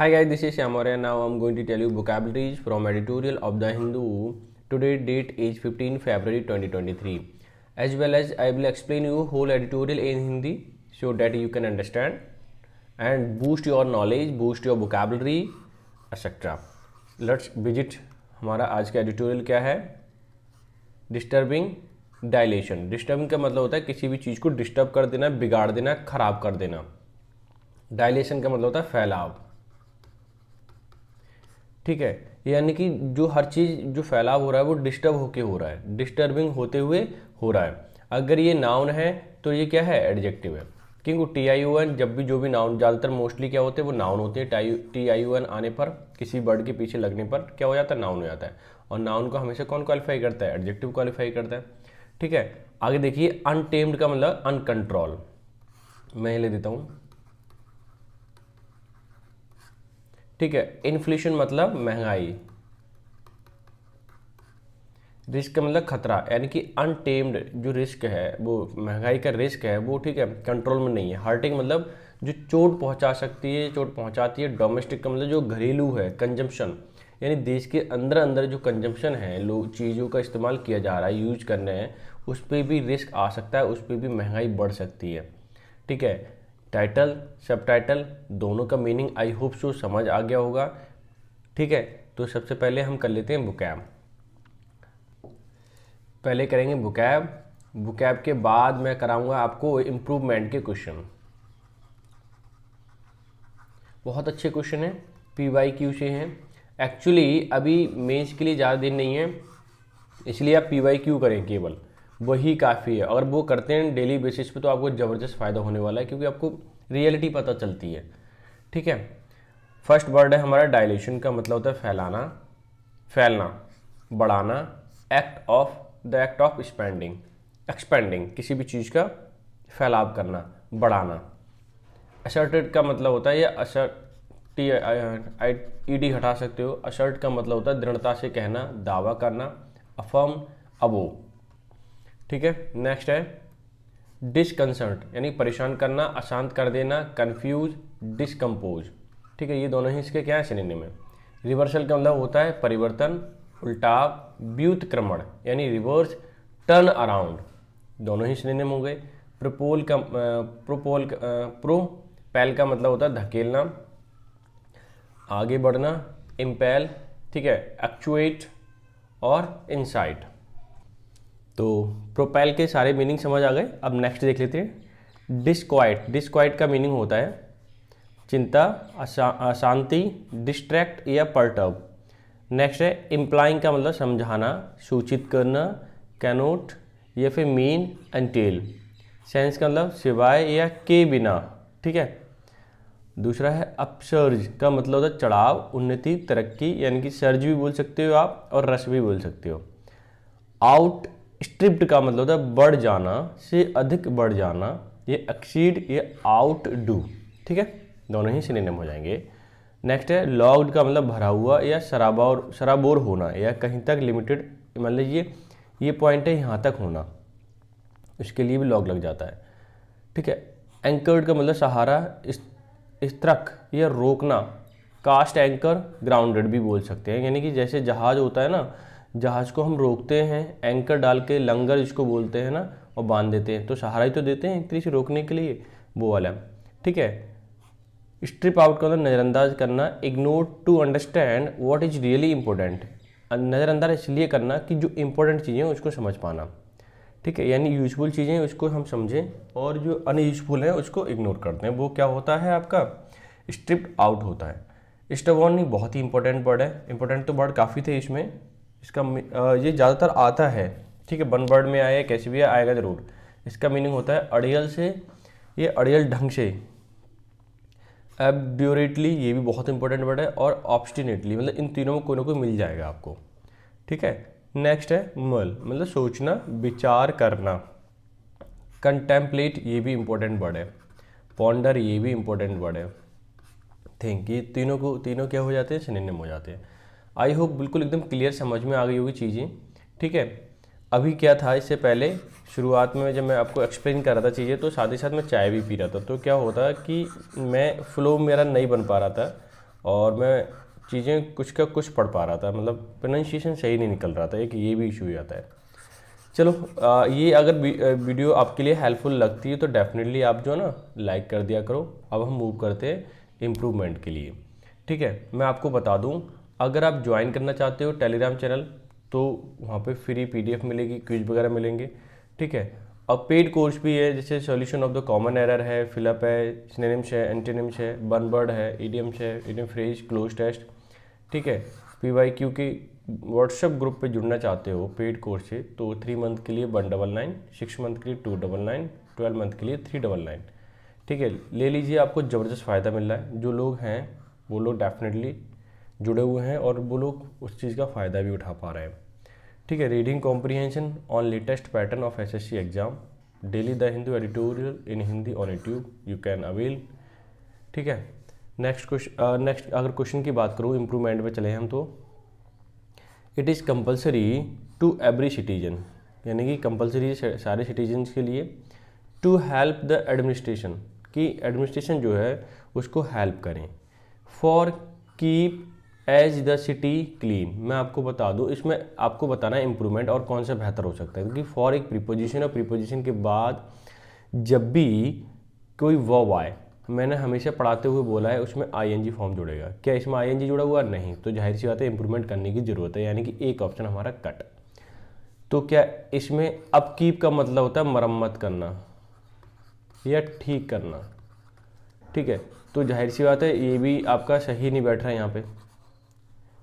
Hi guys, this is Shamore and now I'm going to tell you vocabularies from editorial of the Hindu today date is 15 February 2023 as well as I will explain you whole editorial in Hindi so that you can understand and boost your knowledge, boost your vocabulary etc. Let's visit हमारा आज का editorial क्या है disturbing dilation disturbing का मतलब होता है किसी भी चीज़ को डिस्टर्ब कर देना बिगाड़ देना खराब कर देना डायलेशन का मतलब होता है फैलाव ठीक है यानी कि जो हर चीज़ जो फैलाव हो रहा है वो डिस्टर्ब होके हो रहा है डिस्टर्बिंग होते हुए हो रहा है अगर ये नाउन है तो ये क्या है एडजेक्टिव है क्योंकि टी आई यू एन जब भी जो भी नाउन ज़्यादातर मोस्टली क्या होते हैं वो नाउन होते हैं टी आई यू एन आने पर किसी वर्ड के पीछे लगने पर क्या हो जाता है नाउन हो जाता है और नाउन को हमेशा कौन क्वालिफाई करता है एडजेक्टिव क्वालिफाई करता है ठीक है आगे देखिए अनटेम्ड का मतलब अनकंट्रोल मैं ले देता हूँ ठीक है इन्फ्लेशन मतलब महंगाई रिस्क का मतलब खतरा यानी कि अनटेम्ड जो रिस्क है वो महंगाई का रिस्क है वो ठीक है कंट्रोल में नहीं है हार्टिंग मतलब जो चोट पहुंचा सकती है चोट पहुंचाती है डोमेस्टिक का मतलब जो घरेलू है कंजम्पशन यानी देश के अंदर अंदर जो कंजम्पशन है लोग चीज़ों का इस्तेमाल किया जा रहा है यूज कर रहे हैं उस पर भी रिस्क आ सकता है उस पर भी महंगाई बढ़ सकती है ठीक है टाइटल सब टाइटल दोनों का मीनिंग आई होप सो समझ आ गया होगा ठीक है तो सबसे पहले हम कर लेते हैं बुकैब पहले करेंगे बुकैब बुकैब के बाद मैं कराऊंगा आपको इम्प्रूवमेंट के क्वेश्चन बहुत अच्छे क्वेश्चन हैं पी वाई क्यू से हैं एक्चुअली अभी मेंस के लिए ज़्यादा दिन नहीं है इसलिए आप पी वाई क्यू करें केवल वही काफ़ी है अगर वो करते हैं डेली बेसिस पे तो आपको ज़बरदस्त फ़ायदा होने वाला है क्योंकि आपको रियलिटी पता चलती है ठीक है फर्स्ट वर्ड है हमारा डायलेशन का मतलब होता है फैलाना फैलना बढ़ाना act of the act of expanding expanding किसी भी चीज़ का फैलाव करना बढ़ाना असर्टेड का मतलब होता है या असर टी आई ई डी हटा सकते हो असर्ट का मतलब होता है दृढ़ता से कहना दावा करना अफर्म अबो ठीक है नेक्स्ट है डिसकंसर्ट यानी परेशान करना अशांत कर देना कन्फ्यूज डिसकम्पोज ठीक है ये दोनों ही इसके क्या है श्रेणी में रिवर्सल का मतलब होता है परिवर्तन उल्टाव व्युतक्रमण यानी रिवर्स टर्न अराउंड दोनों ही में हो गए प्रोपोल का प्रोपोल प्रो पैल का मतलब होता है धकेलना आगे बढ़ना इम्पैल ठीक है एक्चुएट और इंसाइट तो प्रोपेल के सारे मीनिंग समझ आ गए अब नेक्स्ट देख लेते हैं डिस्क्वाइट डिस्क्वाइट का मीनिंग होता है चिंता अशांति डिस्ट्रैक्ट या पर्टर्ब नेक्स्ट है इम्प्लाइंग का मतलब समझाना सूचित करना कैनोट या फिर मीन एंटेल सेंस का मतलब सिवाय या के बिना ठीक है दूसरा है अपसर्ज का मतलब होता है चढ़ाव उन्नति तरक्की यानी कि सर्ज भी बोल सकते हो आप और रस भी बोल सकते हो आउट स्ट्रिप्ट का मतलब होता है बढ़ जाना से अधिक बढ़ जाना ये एक्सीड ये आउट डू ठीक है दोनों ही सिनेम हो जाएंगे नेक्स्ट है लॉग्ड का मतलब भरा हुआ या शराबोर शराबोर होना या कहीं तक लिमिटेड मान लीजिए ये पॉइंट है यहाँ तक होना उसके लिए भी लॉग लग जाता है ठीक है एंकर्ड का मतलब सहारा इस स्त्रक या रोकना कास्ट एंकर ग्राउंडेड भी बोल सकते हैं यानी कि जैसे जहाज होता है ना जहाज़ को हम रोकते हैं एंकर डाल के लंगर जिसको बोलते हैं ना और बांध देते हैं तो सहारा ही तो देते हैं एक से रोकने के लिए वो वाला ठीक है स्ट्रिप आउट का नज़रअंदाज करना ignore to understand what is really important नज़रअंदाज इसलिए करना कि जो इम्पोर्टेंट चीज़ें हैं उसको समझ पाना ठीक है यानी यूजफुल चीज़ें उसको हम समझें और जो अनयूजफुल हैं उसको इग्नोर करते हैं वो क्या होता है आपका स्ट्रिप्ट आउट होता है स्टवॉर्निंग बहुत ही इंपॉर्टेंट वर्ड है इंपॉर्टेंट तो वर्ड काफ़ी थे इसमें इसका ये ज़्यादातर आता है ठीक है वन वर्ड में आया कैसे भी आएगा ज़रूर इसका मीनिंग होता है अड़ियल से ये अड़ियल ढंग से एब्यूरेटली ये भी बहुत इंपॉर्टेंट वर्ड है और ऑप्शिनेटली मतलब इन तीनों में कोई ना कोई मिल जाएगा आपको ठीक है नेक्स्ट है मल मतलब सोचना विचार करना कंटेम्पलेट ये भी इम्पोर्टेंट वर्ड है पॉन्डर ये भी इम्पोर्टेंट वर्ड है थिंक ये तीनों को तीनों क्या हो जाते हैं सिनेम हो जाते हैं आई होप बिल्कुल एकदम क्लियर समझ में आ गई होगी चीज़ें ठीक है अभी क्या था इससे पहले शुरुआत में जब मैं आपको एक्सप्लेन कर रहा था चीज़ें तो साथ ही साथ मैं चाय भी पी रहा था तो क्या होता कि मैं फ्लो मेरा नहीं बन पा रहा था और मैं चीज़ें कुछ का कुछ पढ़ पा रहा था मतलब प्रोनाउंसिएशन सही नहीं निकल रहा था एक ये भी इशू आता है चलो आ, ये अगर वीडियो आपके लिए हेल्पफुल लगती है तो डेफिनेटली आप जो है ना लाइक कर दिया करो अब हम मूव करते हैं इम्प्रूवमेंट के लिए ठीक है मैं आपको बता दूँ अगर आप ज्वाइन करना चाहते हो टेलीग्राम चैनल तो वहाँ पे फ्री पीडीएफ मिलेगी क्विज वगैरह मिलेंगे ठीक है अब पेड कोर्स भी है जैसे solution of the common error है फिलअप है स्नेम्स है एंटेनिम्स है बनबर्ड है ईडीएम्स है ईडीएम फ्रेज क्लोज टेस्ट ठीक है पी वाई क्यू के व्हाट्सएप ग्रुप पे जुड़ना चाहते हो पेड कोर्स से तो थ्री मंथ के लिए one double nine six month के लिए two double nine twelve month के लिए थ्री डबल नाइन ठीक है ले लीजिए आपको ज़बरदस्त फ़ायदा मिल रहा है जो लोग हैं वो लोग डेफिनेटली जुड़े हुए हैं और वो लोग उस चीज़ का फ़ायदा भी उठा पा रहे हैं ठीक है reading comprehension on latest pattern of S exam daily the Hindu editorial in Hindi on YouTube you can avail ठीक है नेक्स्ट क्वेश्चन नेक्स्ट अगर क्वेश्चन की बात करूँ इम्प्रूवमेंट में चले हम तो it is compulsory to every citizen यानी कि कंपलसरी सारे सिटीजन्स के लिए टू हेल्प द एडमिनिस्ट्रेशन कि एडमिनिस्ट्रेशन जो है उसको हेल्प करें for keep as the city clean मैं आपको बता दूं इसमें आपको बताना है इम्प्रूवमेंट और कौन सा बेहतर हो सकता है क्योंकि फॉर एक प्रीपोजिशन और प्रीपोजिशन के बाद जब भी कोई वर्ब आए मैंने हमेशा पढ़ाते हुए बोला है उसमें आईएनजी फॉर्म जुड़ेगा क्या इसमें आईएनजी जुड़ा हुआ नहीं तो जाहिर सी बात है इंप्रूवमेंट करने की ज़रूरत है यानी कि एक ऑप्शन हमारा कट तो क्या इसमें अपकीप का मतलब होता है मरम्मत करना या ठीक करना ठीक है तो जाहिर सी बात है ये भी आपका सही नहीं बैठ रहा है यहाँ पर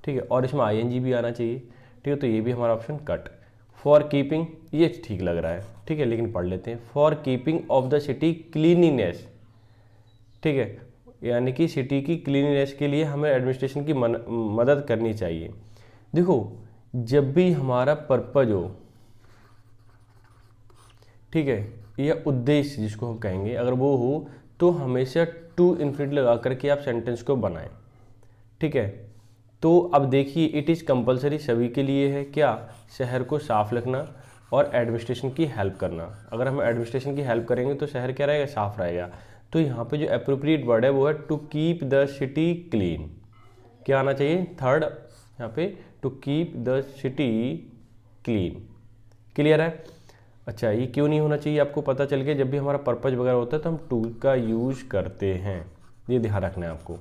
ठीक है और इसमें आई भी आना चाहिए ठीक है तो ये भी हमारा ऑप्शन कट फॉर कीपिंग ये ठीक लग रहा है ठीक है लेकिन पढ़ लेते हैं for keeping of the city cleanliness ठीक है यानी कि सिटी की क्लीनिनेस के लिए हमें एडमिनिस्ट्रेशन की मन, मदद करनी चाहिए देखो जब भी हमारा पर्पज हो ठीक है या उद्देश्य जिसको हम कहेंगे अगर वो हो तो हमेशा टू इन्फिनिट लगा करके आप सेंटेंस को बनाएं ठीक है तो अब देखिए इट इज़ कंपलसरी सभी के लिए है क्या शहर को साफ़ रखना और एडमिनिस्ट्रेशन की हेल्प करना अगर हम एडमिनिस्ट्रेशन की हेल्प करेंगे तो शहर क्या रहेगा साफ़ रहेगा तो यहाँ पे जो अप्रोप्रिएट वर्ड है वो है to keep the city clean क्या आना चाहिए थर्ड यहाँ पे to keep the city clean clear है अच्छा ये क्यों नहीं होना चाहिए आपको पता चल गया जब भी हमारा पर्पज़ वगैरह होता है तो हम टू का यूज़ करते हैं ये ध्यान रखना है आपको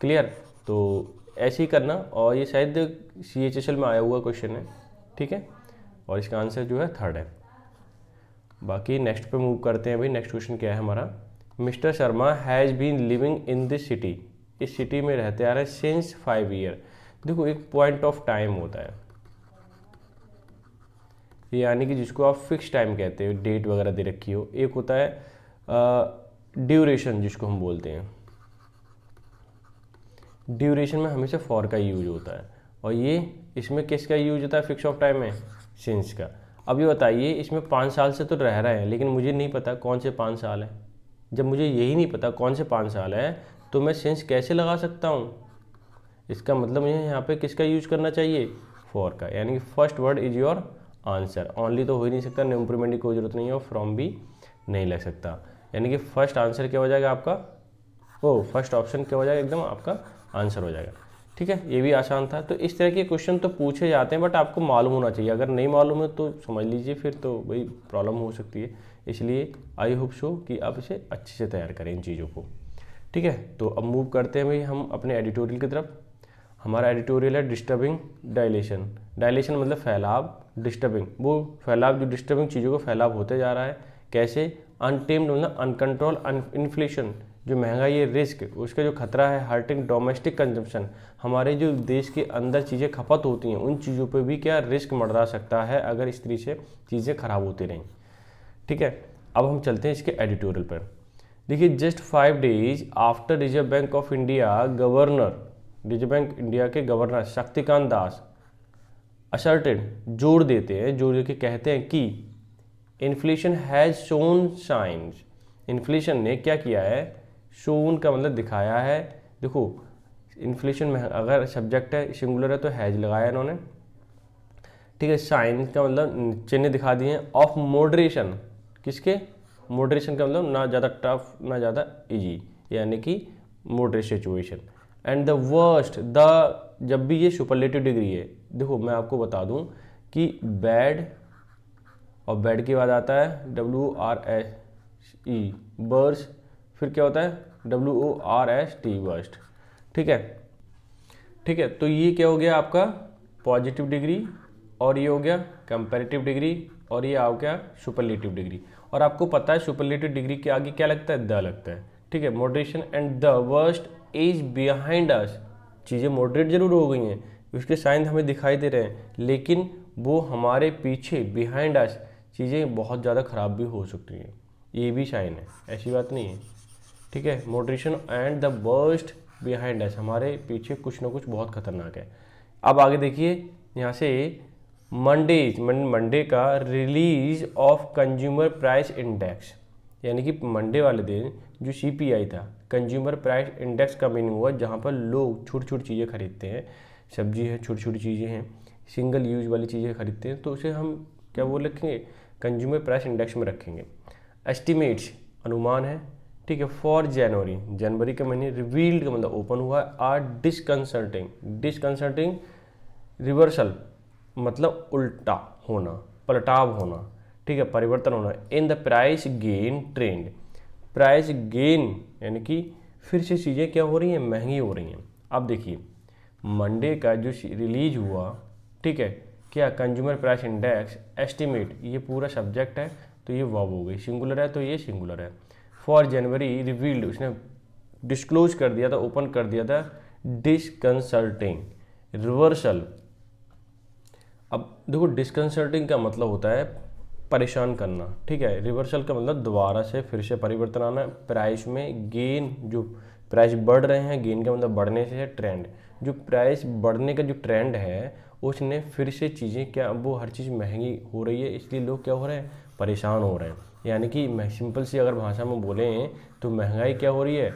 क्लियर तो ऐसे ही करना और ये शायद सी एच एस एल में आया हुआ क्वेश्चन है ठीक है और इसका आंसर जो है थर्ड है बाकी नेक्स्ट पे मूव करते हैं भाई नेक्स्ट क्वेश्चन क्या है हमारा mister Sharma has been living in this city इस सिटी में रहते आ रहे हैं सिंस फाइव ईयर देखो एक पॉइंट ऑफ टाइम होता है यानी कि जिसको आप फिक्स टाइम कहते हो डेट वगैरह दे रखी हो एक होता है ड्यूरेशन जिसको हम बोलते हैं ड्यूरेशन में हमेशा फॉर का यूज होता है और ये इसमें किसका यूज होता है फिक्स ऑफ टाइम में सिंस का अब ये बताइए इसमें पाँच साल से तो रह रहे हैं लेकिन मुझे नहीं पता कौन से पाँच साल हैं जब मुझे यही नहीं पता कौन से पाँच साल है तो मैं सिंस कैसे लगा सकता हूँ इसका मतलब मुझे यहाँ पे किसका यूज करना चाहिए फॉर का यानी कि first word is your answer only तो हो ही नहीं सकता इम्प्रूवमेंट की कोई जरूरत नहीं है और फ्रॉम भी नहीं लग सकता यानी कि फर्स्ट आंसर क्या हो जाएगा आपका ओ फर्स्ट ऑप्शन क्या हो जाएगा एकदम आपका आंसर हो जाएगा ठीक है ये भी आसान था तो इस तरह के क्वेश्चन तो पूछे जाते हैं बट आपको मालूम होना चाहिए अगर नहीं मालूम है तो समझ लीजिए फिर तो भाई प्रॉब्लम हो सकती है इसलिए आई होप सो कि आप इसे अच्छे से तैयार करें इन चीज़ों को ठीक है तो अब मूव करते हैं भाई हम अपने एडिटोरियल की तरफ हमारा एडिटोरियल है डिस्टर्बिंग डायलेशन डायलेशन मतलब फैलाव डिस्टर्बिंग वो फैलाव जो डिस्टर्बिंग चीज़ों को फैलाव होते जा रहा है कैसे अनटेम्ड मतलब अनकंट्रोल अन इन्फ्लेशन जो महंगाई है रिस्क उसका जो खतरा है हर्टिंग डोमेस्टिक कंजम्पशन हमारे जो देश के अंदर चीज़ें खपत होती हैं उन चीज़ों पे भी क्या रिस्क मंडरा सकता है अगर इस तरीके से चीज़ें खराब होती रहें ठीक है अब हम चलते हैं इसके एडिटोरियल पर देखिए just five days after reserve bank of India governor reserve bank India के गवर्नर शक्तिकांत दास असर्टेड जोर देते हैं जोर के कहते हैं कि inflation has shown signs inflation ने क्या किया है शोन का मतलब दिखाया है देखो इन्फ्लेशन में अगर सब्जेक्ट है सिंगुलर है तो हैज लगाया इन्होंने ठीक है साइन का मतलब चिन्ह दिखा दिए ऑफ मोड्रेशन किसके मॉडरेशन का मतलब ना ज़्यादा टफ ना ज़्यादा इजी यानी कि moderate situation and the worst the जब भी ये सुपरलेटिव डिग्री है देखो मैं आपको बता दूं कि बैड और बैड के बाद आता है W R S E worse फिर क्या होता है W O R S T worst ठीक है ठीक है तो ये क्या हो गया आपका पॉजिटिव डिग्री और ये हो गया कंपेरेटिव डिग्री और ये आओ क्या सुपरलेटिव डिग्री और आपको पता है सुपरलेटिव डिग्री के आगे क्या लगता है द लगता है ठीक है moderation and the worst is behind us चीज़ें मॉडरेट जरूर हो गई हैं उसके साइन हमें दिखाई दे रहे हैं लेकिन वो हमारे पीछे बिहाइंड अस चीज़ें बहुत ज़्यादा ख़राब भी हो सकती हैं ये भी साइन है ऐसी बात नहीं है ठीक है moderation and the worst behind us हमारे पीछे कुछ ना कुछ बहुत खतरनाक है अब आगे देखिए यहाँ से मंडेज मंडे का release of consumer price index यानी कि मंडे वाले दिन जो सीपीआई था कंज्यूमर प्राइस इंडेक्स का मीनिंग हुआ जहाँ पर लोग छोटी छोटी चीज़ें खरीदते हैं सब्जी है छोटी छोटी चीज़ें हैं सिंगल यूज वाली चीज़ें खरीदते हैं तो उसे हम क्या वो रखेंगे कंज्यूमर प्राइस इंडेक्स में रखेंगे एस्टिमेट्स अनुमान है ठीक है फॉर जनवरी जनवरी के महीने रिवील्ड का मतलब ओपन हुआ है आर डिसकंसल्टिंग डिसकंसल्टिंग रिवर्सल मतलब उल्टा होना पलटाव होना ठीक है परिवर्तन होना in the price gain trend price gain यानी कि फिर से चीज़ें क्या हो रही हैं महंगी हो रही हैं अब देखिए मंडे का जो रिलीज हुआ ठीक है क्या कंज्यूमर प्राइस इंडेक्स एस्टिमेट ये पूरा सब्जेक्ट है तो ये वॉब हो गई सिंगुलर है तो ये सिंगुलर है फॉर जनवरी रिवील्ड उसने डिस्क्लोज कर दिया था ओपन कर दिया था डिसकंसल्टिंग रिवर्सल अब देखो डिसकंसल्टिंग का मतलब होता है परेशान करना ठीक है रिवर्सल का मतलब दोबारा से फिर से परिवर्तन आना प्राइस में गेन जो प्राइस बढ़ रहे हैं गेन का मतलब बढ़ने से है ट्रेंड जो प्राइस बढ़ने का जो ट्रेंड है उसने फिर से चीज़ें क्या वो हर चीज़ महंगी हो रही है इसलिए लोग क्या हो रहे हैं परेशान हो रहे हैं यानी कि सिंपल सी अगर भाषा में बोलें तो महंगाई क्या हो रही है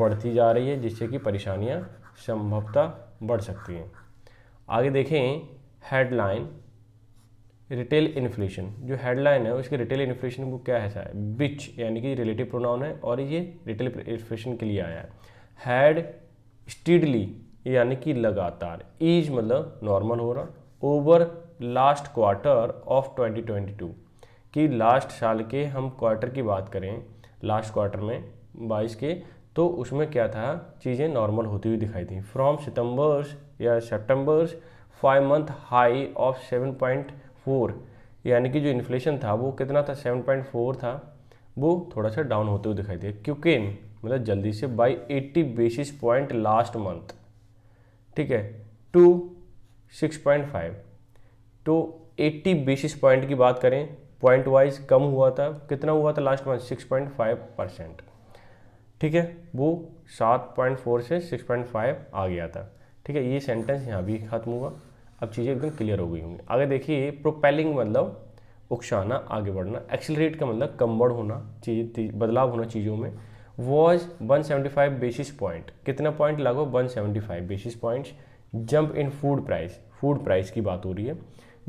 बढ़ती जा रही है जिससे कि परेशानियाँ संभवतः बढ़ सकती हैं आगे देखें हेडलाइन रिटेल इन्फ्लेशन जो हेडलाइन है उसके रिटेल इन्फ्लेशन को क्या है बिच यानी कि रिलेटिव प्रोनाउन है और ये रिटेल इन्फ्लेशन के लिए आया है हैड स्टीडली यानी कि लगातार ईज मतलब नॉर्मल हो रहा ओवर लास्ट क्वार्टर ऑफ 2022 कि लास्ट साल के हम क्वार्टर की बात करें लास्ट क्वार्टर में बाईस के तो उसमें क्या था चीज़ें नॉर्मल होती हुई दिखाई थी फ्रॉम सितंबर्स या September's five month high of seven point four यानी कि जो इन्फ्लेशन था वो कितना था सेवन पॉइंट फोर था वो थोड़ा सा डाउन होते हुए दिखाई दिया क्योंकि मतलब जल्दी से by eighty basis point last month ठीक है टू सिक्स पॉइंट फाइव तो एट्टी बेसिस पॉइंट की बात करें पॉइंट वाइज कम हुआ था कितना हुआ था last month six point five percent ठीक है वो सात पॉइंट फोर से सिक्स पॉइंट फाइव आ गया था ठीक है ये सेंटेंस यहाँ भी ख़त्म हुआ अब चीज़ें एकदम क्लियर हो गई होंगी आगे देखिए प्रोपेलिंग मतलब उकसाना आगे बढ़ना एक्सेलरेट का मतलब कम्बड़ होना चीज बदलाव होना चीज़ों में वॉज 175 बेसिस पॉइंट कितना पॉइंट लागो 175 basis points jump in food price food price की बात हो रही है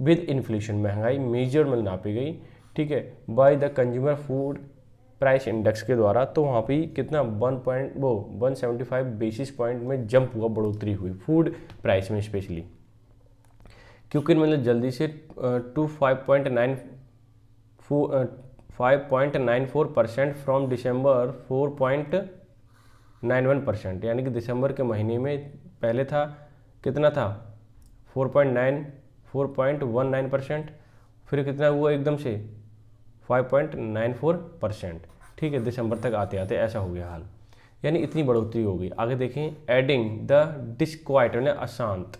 विद इन्फ्लेशन महंगाई मेजरमेंट नापी गई ठीक है by the consumer food price index के द्वारा तो वहाँ पे कितना वन पॉइंट वो one seventy five basis point में जंप हुआ बढ़ोतरी हुई फूड प्राइस में स्पेशली क्योंकि मतलब जल्दी से to five point nine five point nine four percent from December four point nine one percent यानी कि दिसंबर के महीने में पहले था कितना था four point nine four point one nine percent फिर कितना हुआ एकदम से five point nine four percent ठीक है दिसंबर तक आते आते ऐसा हो गया हाल यानी इतनी बढ़ोतरी हो गई आगे देखें एडिंग द डिस्क्वाइट यानी अशांत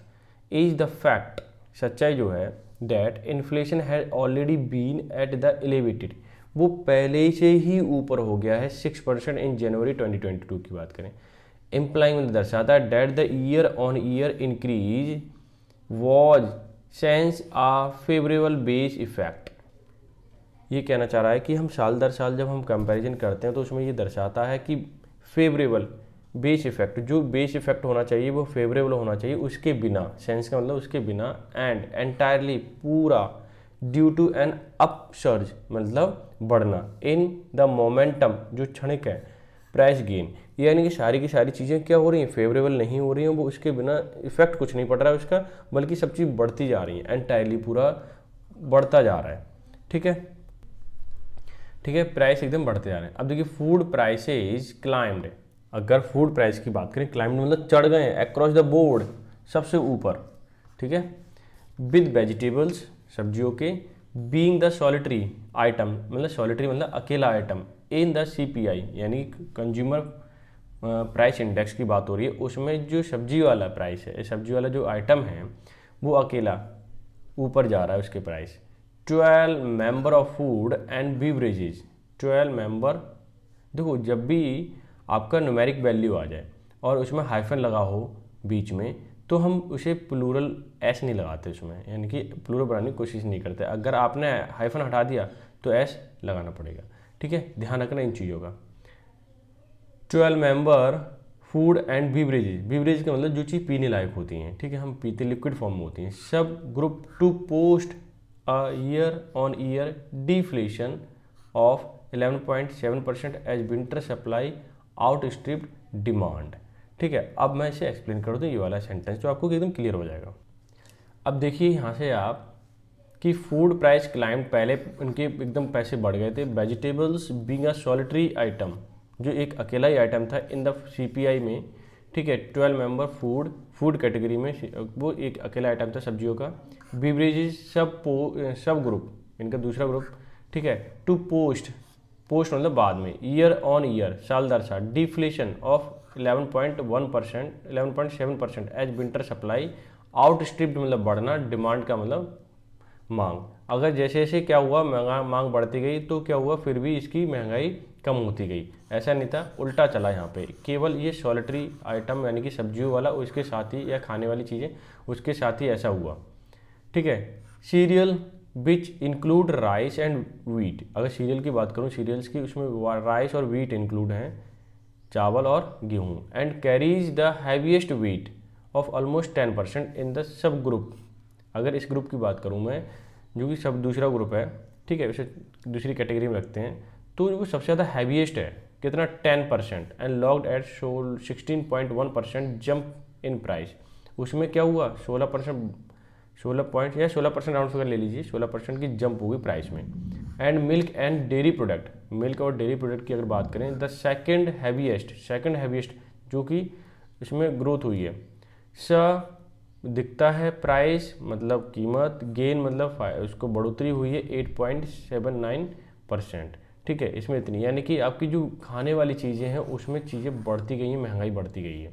इज द फैक्ट सच्चाई जो है that inflation has already been at the elevated वो पहले से ही ऊपर हो गया है सिक्स परसेंट इन जनवरी 2022 की बात करें इम्प्लाइंग मतलब दर्शाता है that the year on year increase was sans a favourable base effect ये कहना चाह रहा है कि हम साल दर साल जब हम कंपैरिजन करते हैं तो उसमें ये दर्शाता है कि फेवरेबल बेस इफ़ेक्ट जो बेस इफ़ेक्ट होना चाहिए वो फेवरेबल होना चाहिए उसके बिना सेंस का मतलब उसके बिना एंड एंटायरली पूरा due to an upsurge मतलब बढ़ना इन द मोमेंटम जो क्षणिक है प्राइस गेन यानी कि सारी की सारी चीज़ें क्या हो रही हैं फेवरेबल नहीं हो रही हैं वो उसके बिना इफेक्ट कुछ नहीं पड़ रहा है उसका बल्कि सब चीज़ बढ़ती जा रही है एंटायरली पूरा बढ़ता जा रहा है ठीक है ठीक है प्राइस एकदम बढ़ते जा रहे हैं अब देखिए फूड प्राइसेज क्लाइम्ड अगर फूड प्राइस की बात करें क्लाइम्ड मतलब चढ़ गए अक्रॉस द बोर्ड सबसे ऊपर ठीक है विद वेजिटेबल्स सब्जियों के बींग द सॉलिटरी आइटम मतलब सॉलिटरी मतलब अकेला item in the C P I यानी कंज्यूमर प्राइस इंडेक्स की बात हो रही है उसमें जो सब्जी वाला प्राइस है सब्जी वाला जो आइटम है वो अकेला ऊपर जा रहा है उसके price twelve member of food and beverages twelve member देखो जब भी आपका न्यूमेरिक वैल्यू आ जाए और उसमें हाइफन लगा हो बीच में तो हम उसे प्लूरल एस नहीं लगाते उसमें यानी कि प्लूरल बनाने की कोशिश नहीं करते अगर आपने हाइफन हटा दिया तो एस लगाना पड़ेगा ठीक है ध्यान रखना इन चीज़ों का twelve member food and beverages beverage का मतलब जो चीज़ पीने लायक होती हैं ठीक है हम पीते लिक्विड फॉर्म में होती हैं subgroup to post year on year deflation of 11.7 percent as winter supply outstrip demand ठीक है अब मैं इसे एक्सप्लेन कर दूँ ये वाला सेंटेंस तो आपको एकदम क्लियर हो जाएगा अब देखिए यहाँ से आप कि फूड प्राइस क्लाइंट पहले उनके एकदम पैसे बढ़ गए थे vegetables being a solitary item जो एक अकेला ही आइटम था इन द सी में ठीक है twelve member food food category में वो एक अकेला आइटम था सब्जियों का बीवरेजेज सब पो सब ग्रुप इनका दूसरा ग्रुप ठीक है टू पोस्ट पोस्ट मतलब बाद में ईयर ऑन ईयर साल दर साल deflation of 11.1 percent eleven point seven percent as winter supply outstripped मतलब बढ़ना डिमांड का मतलब मांग अगर जैसे जैसे क्या हुआ महंगा मांग बढ़ती गई तो क्या हुआ फिर भी इसकी महंगाई कम होती गई ऐसा नहीं था उल्टा चला यहाँ पे केवल ये सॉलिटरी आइटम यानी कि सब्जियों वाला उसके साथ ही या खाने वाली चीज़ें उसके साथ ही ऐसा हुआ ठीक है cereal which include rice and wheat अगर सीरियल की बात करूँ सीरियल्स की उसमें राइस और वीट इंक्लूड हैं चावल और गेहूँ and carries the heaviest weight of almost ten percent in the subgroup अगर इस ग्रुप की बात करूँ मैं जो कि सब दूसरा ग्रुप है ठीक है उसे दूसरी कैटेगरी में रखते हैं तो वो सबसे ज़्यादा हैवीएस्ट है कितना ten percent and locked at show sixteen point one percent jump in price उसमें क्या हुआ सोलह परसेंट सोलह पॉइंट या सोलह परसेंट राउंड फिगर ले लीजिए सोलह परसेंट की जंप होगी प्राइस में and milk and dairy product milk और डेयरी प्रोडक्ट की अगर बात करें the second heaviest second heaviest जो कि इसमें ग्रोथ हुई है स दिखता है प्राइस मतलब कीमत गेन मतलब उसको बढ़ोतरी हुई है eight point seven nine percent ठीक है इसमें इतनी यानी कि आपकी जो खाने वाली चीज़ें हैं उसमें चीज़ें बढ़ती गई हैं महंगाई बढ़ती गई है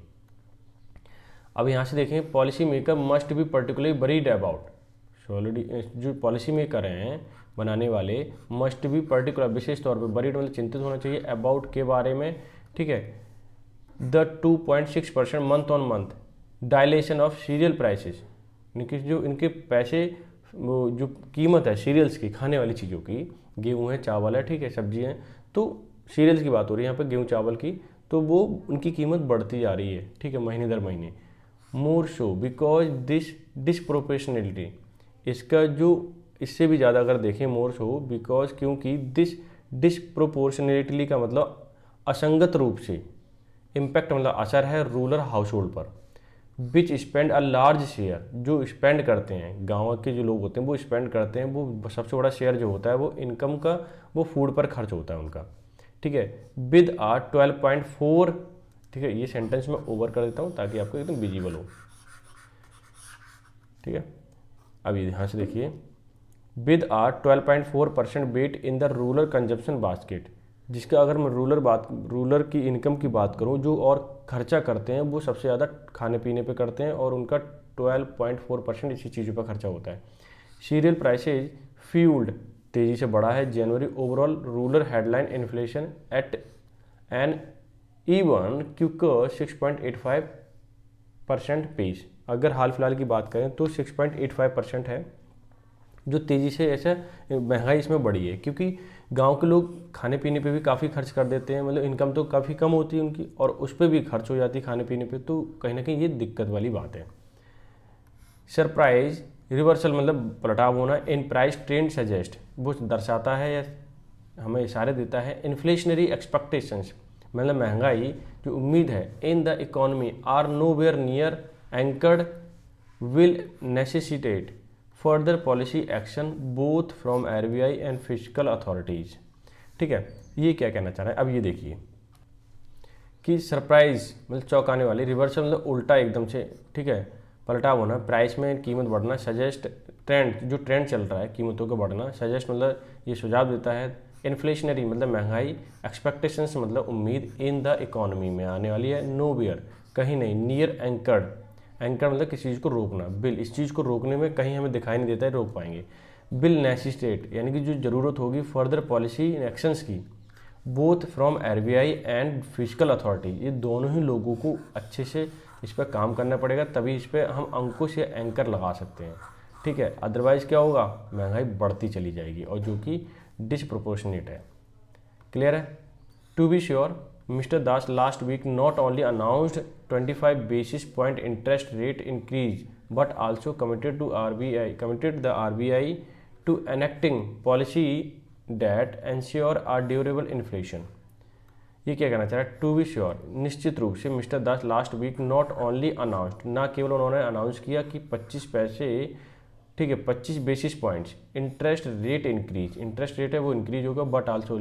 अब यहाँ से देखें policy maker must be particularly worried about already जो पॉलिसी मेकर हैं बनाने वाले मस्ट बी पर्टिकुलर विशेष तौर पर बरीड मतलब चिंतित होना चाहिए अबाउट के बारे में ठीक है the two point six percent month on month dilation of cereal prices इनके जो इनके पैसे जो कीमत है सीरियल्स की खाने वाली चीज़ों की गेहूँ है चावल है ठीक है सब्जी है तो सीरियल्स की बात हो रही है यहाँ पर गेहूँ चावल की तो वो उनकी कीमत बढ़ती जा रही है ठीक है महीने दर महीने more so because this disproportionality इसका जो इससे भी ज़्यादा अगर देखें मोर शो बिकॉज क्योंकि दिस डिसप्रोपोर्शनलिटली का मतलब असंगत रूप से इम्पैक्ट मतलब असर है रूलर हाउस होल्ड पर which spend a large share जो स्पेंड करते हैं गाँव के जो लोग होते हैं वो स्पेंड करते हैं वो सबसे बड़ा शेयर जो होता है वो इनकम का वो फूड पर खर्च होता है उनका ठीक है with their twelve point four ठीक है ये सेंटेंस मैं ओवर कर देता हूँ ताकि आपको एकदम विजिबल हो ठीक है अब ये ध्यान से देखिए with their twelve point four percent weight in the rural consumption basket जिसका अगर मैं रूलर बात रूलर की इनकम की बात करूं जो और खर्चा करते हैं वो सबसे ज़्यादा खाने पीने पे करते हैं और उनका 12.4 परसेंट इसी चीज़ों पर खर्चा होता है सीरियल प्राइसेज फ्यूल्ड तेज़ी से बढ़ा है January overall rural headline inflation at an even quick five percent pace अगर हाल फिलहाल की बात करें तो 6.85 परसेंट है जो तेज़ी से ऐसा महंगाई इसमें बढ़ी है क्योंकि गांव के लोग खाने पीने पे भी काफ़ी खर्च कर देते हैं मतलब इनकम तो काफ़ी कम होती है उनकी और उस पर भी खर्च हो जाती है खाने पीने पे तो कहीं ना कहीं ये दिक्कत वाली बात है सरप्राइज रिवर्सल मतलब पलटाव होना इन प्राइस ट्रेंड सजेस्ट वो दर्शाता है या हमें इशारे देता है इन्फ्लेशनरी एक्सपेक्टेशंस मतलब महंगाई जो उम्मीद है in the economy are nowhere near anchored will necessitate further policy action both from I and physical authorities ठीक है ये क्या कहना चाह रहे हैं अब ये देखिए कि सरप्राइज़ मतलब चौंकाने वाली रिवर्सल मतलब उल्टा एकदम से ठीक है पलटा होना प्राइस में कीमत बढ़ना सजेस्ट ट्रेंड जो ट्रेंड चल रहा है कीमतों का बढ़ना सजेस्ट मतलब ये सुझाव देता है इन्फ्लेशनरी मतलब महंगाई एक्सपेक्टेशंस मतलब उम्मीद इन द इकोनॉमी में आने वाली है नो बियर कहीं नहीं नियर एंकर्ड एंकर मतलब किसी चीज़ को रोकना बिल इस चीज़ को रोकने में कहीं हमें दिखाई नहीं देता है रोक पाएंगे बिल नेसिस्टेट यानी कि जो ज़रूरत होगी फर्दर पॉलिसी एक्शंस की both from R and physical authority ये दोनों ही लोगों को अच्छे से इस पर काम करना पड़ेगा तभी इस पर हम अंकुश या एंकर लगा सकते हैं ठीक है अदरवाइज़ क्या होगा महंगाई बढ़ती चली जाएगी और जो कि डिसप्रोपोर्शनेट है क्लियर है to be sure mister Das last week not only announced 25 basis point interest rate increase but also committed to RBI committed the RBI to enacting policy that sure are durable inflation ये क्या कहना चाह रहा है to be sure निश्चित रूप से mister Das last week not only announced ना केवल उन्होंने अनाउंस किया कि 25 पैसे ठीक है 25 basis points interest rate increase interest rate है वो इंक्रीज होगा बट आल्सो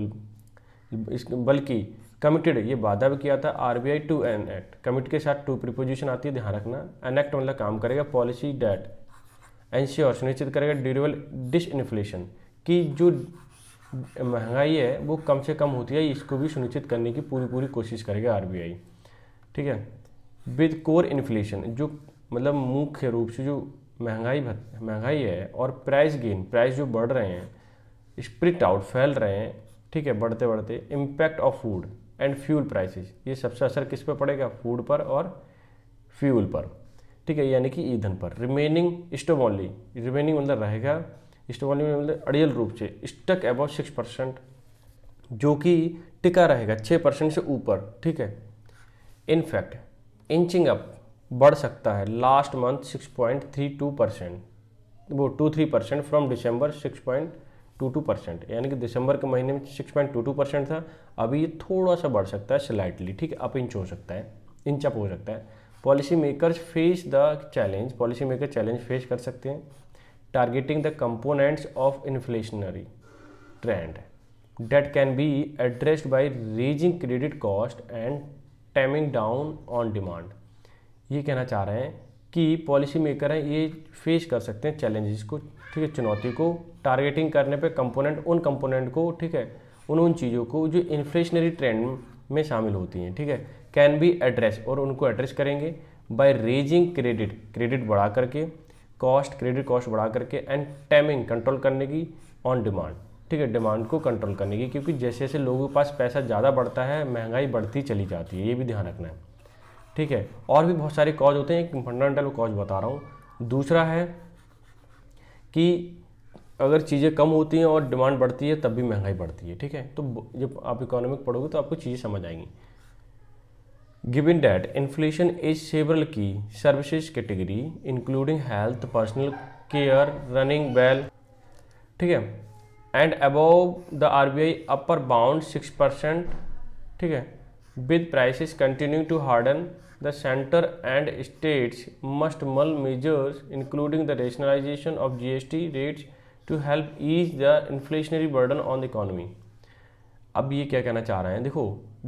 बल्कि कमिटेड ये वादा भी किया था R B I to enact commit के साथ टू प्रिपोजिशन आती है ध्यान रखना एन एक्ट मतलब काम करेगा पॉलिसी डेट एनश्योर सुनिश्चित करेगा ड्यूरेबल डिस इन्फ्लेशन की जो महंगाई है वो कम से कम होती है इसको भी सुनिश्चित करने की पूरी पूरी कोशिश करेगा आर ठीक है विद कोर इन्फ्लेशन जो मतलब मुख्य रूप से जो महंगाई महंगाई है और प्राइस गेन प्राइस जो बढ़ रहे हैं स्प्रिट आउट फैल रहे हैं ठीक है बढ़ते बढ़ते impact of food and fuel prices ये सबसे असर किस पे पड़ेगा फूड पर और फ्यूल पर ठीक है यानी कि ईंधन पर रिमेनिंग स्टोव रिमेनिंग मतलब रहेगा स्टोव में मतलब अड़ियल रूप से स्टक अबाउ सिक्स परसेंट जो कि टिका रहेगा छः परसेंट से ऊपर ठीक है इनफैक्ट इंचिंग अप बढ़ सकता है last month six point three two percent वो two three percent from December six point two two percent यानी कि दिसंबर के महीने में six point two two percent था अभी ये थोड़ा सा बढ़ सकता है स्लाइटली ठीक है अप इंच हो सकता है इंच अप हो सकता है policy makers face the challenge policy maker challenge face कर सकते हैं targeting the components of inflationary trend that can be addressed by raising credit cost and taming down on demand ये कहना चाह रहे हैं कि पॉलिसी मेकर हैं ये फेस कर सकते हैं चैलेंजेस को ठीक है चुनौती को टारगेटिंग करने पे कंपोनेंट उन कंपोनेंट को ठीक है उन उन चीज़ों को जो इन्फ्लेशनरी ट्रेंड में शामिल होती हैं ठीक है कैन बी एड्रेस और उनको एड्रेस करेंगे बाय रेजिंग क्रेडिट क्रेडिट बढ़ा करके कॉस्ट क्रेडिट कॉस्ट बढ़ा करके एंड टैमिंग कंट्रोल करने की ऑन डिमांड ठीक है डिमांड को कंट्रोल करने की क्योंकि जैसे जैसे लोगों के पास पैसा ज़्यादा बढ़ता है महंगाई बढ़ती चली जाती है ये भी ध्यान रखना है ठीक है और भी बहुत सारे कॉज होते हैं एक फंडामेंटल कॉज बता रहा हूँ दूसरा है कि अगर चीज़ें कम होती हैं और डिमांड बढ़ती है तब भी महंगाई बढ़ती है ठीक है तो जब आप इकोनॉमिक पढ़ोगे तो आपको चीज़ें समझ आएंगी given that inflation is several key services category including health personal care running well ठीक है and above the R B I upper bound six percent ठीक है with price continue to harden the centre and states must mull measures including the rationalisation of G S T rates to help ease the inflationary burden on the economy अब ये क्या कहना चाह रहे हैं देखो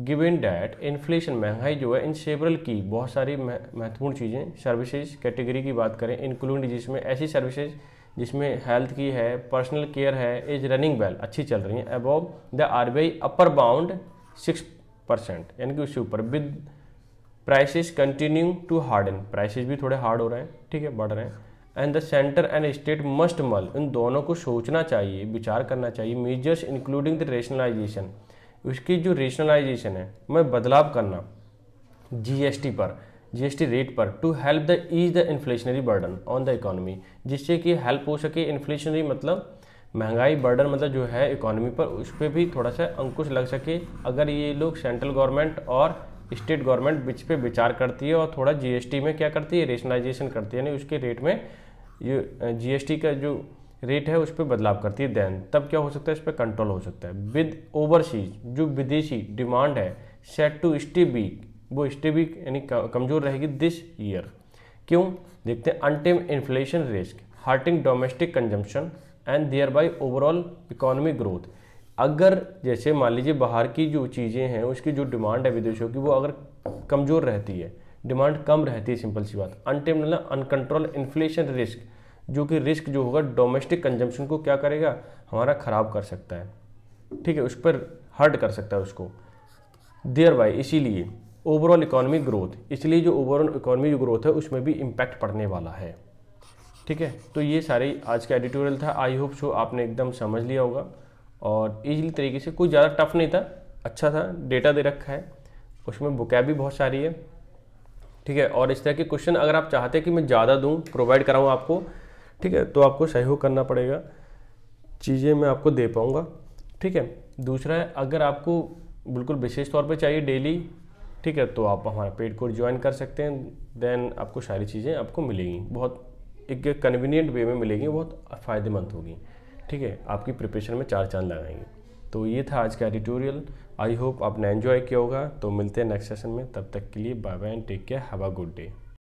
गिवन डैट इन्फ्लेशन महंगाई जो है इन सेवरल की बहुत सारी महत्वपूर्ण चीज़ें सर्विसेज कैटेगरी की बात करें इंक्लूड जिसमें ऐसी सर्विसेज जिसमें हेल्थ की है पर्सनल केयर है इज रनिंग वेल अच्छी चल रही है above the R B I upper bound six percent यानी कि उसके ऊपर with prices continue to harden prices भी थोड़े हार्ड हो रहे हैं ठीक है बढ़ रहे हैं and the centre and state must mull इन दोनों को सोचना चाहिए विचार करना चाहिए मेजर्स इंक्लूडिंग द रेशनलाइजेशन उसकी जो रेशनलाइजेशन है मैं बदलाव करना जीएसटी पर जीएसटी रेट पर to help the ease the inflationary burden on the economy जिससे कि हेल्प हो सके इन्फ्लेशनरी मतलब महंगाई बर्डन मतलब जो है इकोनॉमी पर उस पर भी थोड़ा सा अंकुश लग सके अगर ये लोग सेंट्रल गवर्नमेंट और स्टेट गवर्नमेंट बीच पे विचार करती है और थोड़ा जीएसटी में क्या करती है रेशनलाइजेशन करती है यानी उसके रेट में ये जीएसटी का जो रेट है उस पर बदलाव करती है देन तब क्या हो सकता है इस पर कंट्रोल हो सकता है विद ओवरसीज जो विदेशी डिमांड है सेट टू स्टे वीक वो स्टे वीक यानी कमज़ोर रहेगी दिस ईयर क्यों देखते हैं untamed inflation risk hurting domestic consumption and thereby overall economic growth अगर जैसे मान लीजिए बाहर की जो चीज़ें हैं उसकी जो डिमांड है विदेशों की वो अगर कमज़ोर रहती है डिमांड कम रहती है सिंपल सी बात अनटेम मतलब अनकंट्रोल इन्फ्लेशन रिस्क जो कि रिस्क जो होगा डोमेस्टिक कंजम्पशन को क्या करेगा हमारा ख़राब कर सकता है ठीक है उस पर हर्ट कर सकता है उसको देयर बाई इसीलिए ओवरऑल इकोनॉमिक ग्रोथ इसलिए जो ओवरऑल इकोनॉमी जो ग्रोथ है उसमें भी इम्पैक्ट पड़ने वाला है ठीक है तो ये सारे आज का एडिटोरियल था आई होप सो आपने एकदम समझ लिया होगा और ईजली तरीके से कोई ज़्यादा टफ नहीं था अच्छा था डेटा दे रखा है उसमें बुकैब भी बहुत सारी है ठीक है और इस तरह के क्वेश्चन अगर आप चाहते हैं कि मैं ज़्यादा दूँ प्रोवाइड कराऊँ आपको ठीक है तो आपको सहयोग करना पड़ेगा चीज़ें मैं आपको दे पाऊँगा ठीक है दूसरा है अगर आपको बिल्कुल विशेष तौर पर चाहिए डेली ठीक है तो आप हमारा पेड कोर्स ज्वाइन कर सकते हैं देन आपको सारी चीज़ें आपको मिलेंगी बहुत एक कन्वीनियंट वे में मिलेगी बहुत फ़ायदेमंद होगी ठीक है आपकी प्रिपरेशन में चार चांद लगाएंगे तो ये था आज का एडिटोरियल आई होप आपने एंजॉय किया होगा तो मिलते हैं नेक्स्ट सेशन में तब तक के लिए bye bye and take care have a good day